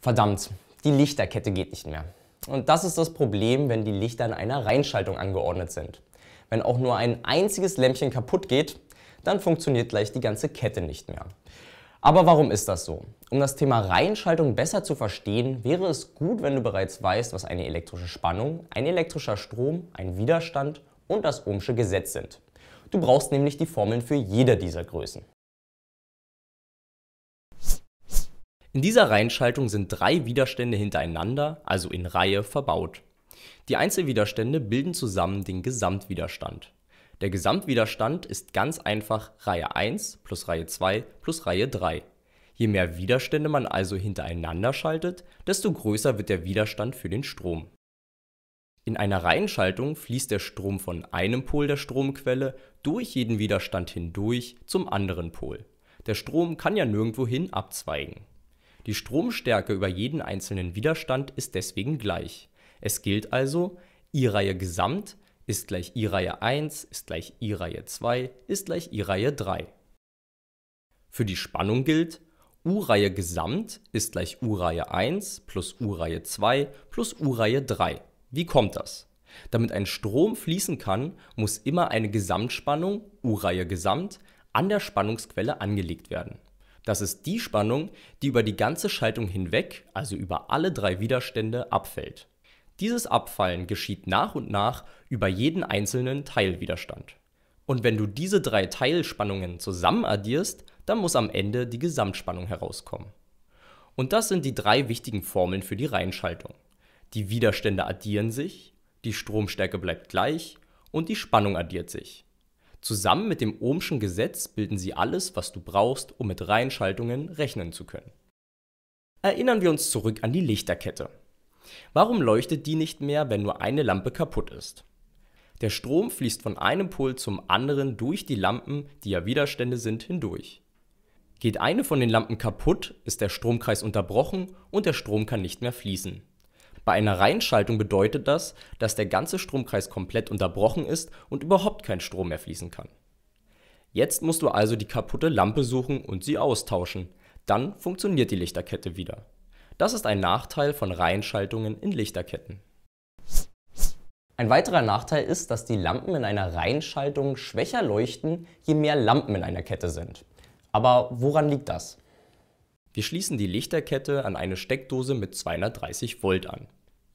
Verdammt, die Lichterkette geht nicht mehr. Und das ist das Problem, wenn die Lichter in einer Reinschaltung angeordnet sind. Wenn auch nur ein einziges Lämpchen kaputt geht, dann funktioniert gleich die ganze Kette nicht mehr. Aber warum ist das so? Um das Thema Reihenschaltung besser zu verstehen, wäre es gut, wenn du bereits weißt, was eine elektrische Spannung, ein elektrischer Strom, ein Widerstand und das Ohmsche Gesetz sind. Du brauchst nämlich die Formeln für jede dieser Größen. In dieser Reihenschaltung sind drei Widerstände hintereinander, also in Reihe, verbaut. Die Einzelwiderstände bilden zusammen den Gesamtwiderstand. Der Gesamtwiderstand ist ganz einfach Reihe 1 plus Reihe 2 plus Reihe 3. Je mehr Widerstände man also hintereinander schaltet, desto größer wird der Widerstand für den Strom. In einer Reihenschaltung fließt der Strom von einem Pol der Stromquelle durch jeden Widerstand hindurch zum anderen Pol. Der Strom kann ja nirgendwohin abzweigen. Die Stromstärke über jeden einzelnen Widerstand ist deswegen gleich. Es gilt also, I-Reihe Gesamt ist gleich I-Reihe 1 ist gleich I-Reihe 2 ist gleich I-Reihe 3. Für die Spannung gilt, U-Reihe Gesamt ist gleich U-Reihe 1 plus U-Reihe 2 plus U-Reihe 3. Wie kommt das? Damit ein Strom fließen kann, muss immer eine Gesamtspannung, U-Reihe Gesamt, an der Spannungsquelle angelegt werden. Das ist die Spannung, die über die ganze Schaltung hinweg, also über alle drei Widerstände, abfällt. Dieses Abfallen geschieht nach und nach über jeden einzelnen Teilwiderstand. Und wenn du diese drei Teilspannungen zusammen addierst, dann muss am Ende die Gesamtspannung herauskommen. Und das sind die drei wichtigen Formeln für die Reihenschaltung. Die Widerstände addieren sich, die Stromstärke bleibt gleich und die Spannung addiert sich. Zusammen mit dem Ohmschen Gesetz bilden sie alles, was du brauchst, um mit Reihenschaltungen rechnen zu können. Erinnern wir uns zurück an die Lichterkette. Warum leuchtet die nicht mehr, wenn nur eine Lampe kaputt ist? Der Strom fließt von einem Pol zum anderen durch die Lampen, die ja Widerstände sind, hindurch. Geht eine von den Lampen kaputt, ist der Stromkreis unterbrochen und der Strom kann nicht mehr fließen. Bei einer Reinschaltung bedeutet das, dass der ganze Stromkreis komplett unterbrochen ist und überhaupt kein Strom mehr fließen kann. Jetzt musst du also die kaputte Lampe suchen und sie austauschen. Dann funktioniert die Lichterkette wieder. Das ist ein Nachteil von Reihenschaltungen in Lichterketten. Ein weiterer Nachteil ist, dass die Lampen in einer Reihenschaltung schwächer leuchten, je mehr Lampen in einer Kette sind. Aber woran liegt das? Wir schließen die Lichterkette an eine Steckdose mit 230 Volt an.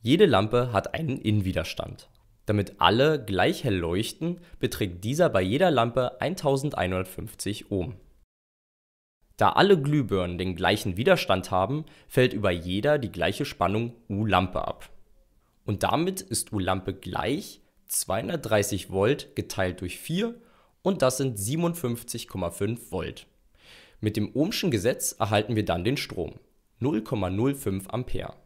Jede Lampe hat einen Innenwiderstand. Damit alle gleich hell leuchten, beträgt dieser bei jeder Lampe 1150 Ohm. Da alle Glühbirnen den gleichen Widerstand haben, fällt über jeder die gleiche Spannung U-Lampe ab. Und damit ist U-Lampe gleich 230 Volt geteilt durch 4 und das sind 57,5 Volt. Mit dem Ohmschen Gesetz erhalten wir dann den Strom 0,05 Ampere.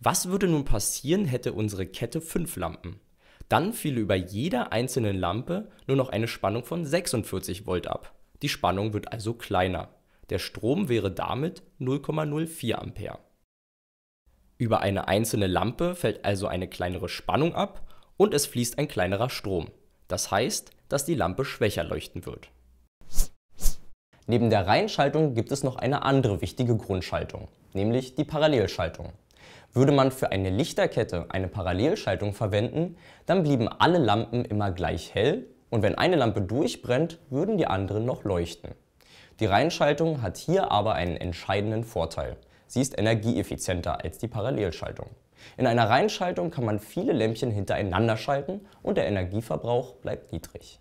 Was würde nun passieren, hätte unsere Kette 5 Lampen? Dann fiele über jeder einzelnen Lampe nur noch eine Spannung von 46 Volt ab. Die Spannung wird also kleiner. Der Strom wäre damit 0,04 Ampere. Über eine einzelne Lampe fällt also eine kleinere Spannung ab und es fließt ein kleinerer Strom. Das heißt, dass die Lampe schwächer leuchten wird. Neben der Reihenschaltung gibt es noch eine andere wichtige Grundschaltung, nämlich die Parallelschaltung. Würde man für eine Lichterkette eine Parallelschaltung verwenden, dann blieben alle Lampen immer gleich hell und wenn eine Lampe durchbrennt, würden die anderen noch leuchten. Die Reihenschaltung hat hier aber einen entscheidenden Vorteil. Sie ist energieeffizienter als die Parallelschaltung. In einer Reihenschaltung kann man viele Lämpchen hintereinander schalten und der Energieverbrauch bleibt niedrig.